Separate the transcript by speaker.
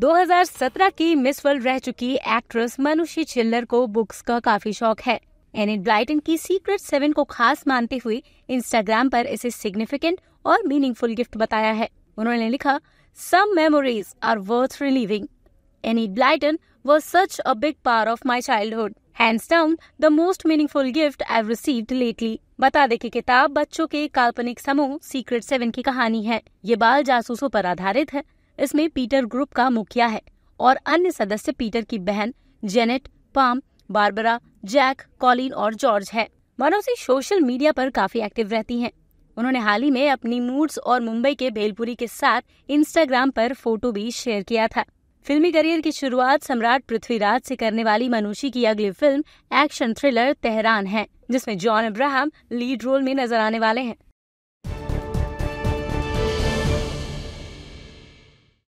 Speaker 1: 2017 की miss world रह चुकी एक्ट्रेस मनुषी छिल्लर को बुक्स का काफी शौक है एनिट ब्लाइटन की सीक्रेट सेवन को खास मानते हुए इंस्टाग्राम पर इसे सिग्निफिकेंट और मीनिंगफुल गिफ्ट बताया है उन्होंने लिखा some memories are worth reliving Enid Blyton was such a big part of my hood hands down the most meaningful gift I received lately बता दे की किताब बच्चों के काल्पनिक समूह सीक्रेट सेवन की कहानी है ये बाल जासूसों पर आधारित है इसमें पीटर ग्रुप का मुखिया है और अन्य सदस्य पीटर की बहन Janet Pam Barbara Jack Colin और जॉर्ज है मनोसी सोशल मीडिया पर काफी एक्टिव रहती हैं। उन्होंने हाल ही में अपनी मूड्स और मुंबई के भेलपुरी के साथ इंस्टाग्राम पर फोटो भी शेयर किया था फिल्मी करियर की शुरुआत सम्राट पृथ्वीराज से करने वाली मनुषी की अगली फिल्म एक्शन थ्रिलर तेहरान है जिसमें जॉन अब्राहम लीड रोल में नजर आने वाले हैं